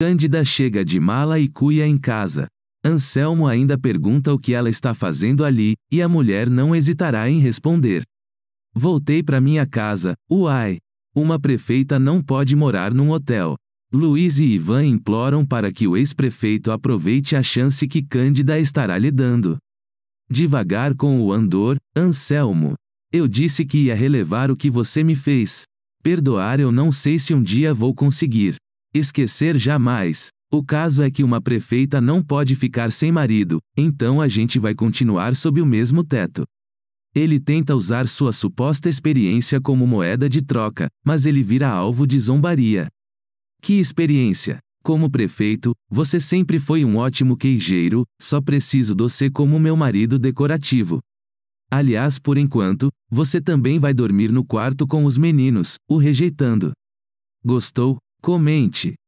Cândida chega de mala e cuia em casa. Anselmo ainda pergunta o que ela está fazendo ali, e a mulher não hesitará em responder. Voltei para minha casa, uai! Uma prefeita não pode morar num hotel. Luiz e Ivan imploram para que o ex-prefeito aproveite a chance que Cândida estará lhe dando. Devagar com o andor, Anselmo. Eu disse que ia relevar o que você me fez. Perdoar eu não sei se um dia vou conseguir esquecer jamais. O caso é que uma prefeita não pode ficar sem marido, então a gente vai continuar sob o mesmo teto. Ele tenta usar sua suposta experiência como moeda de troca, mas ele vira alvo de zombaria. Que experiência! Como prefeito, você sempre foi um ótimo queijeiro, só preciso de você como meu marido decorativo. Aliás, por enquanto, você também vai dormir no quarto com os meninos, o rejeitando. Gostou? Comente,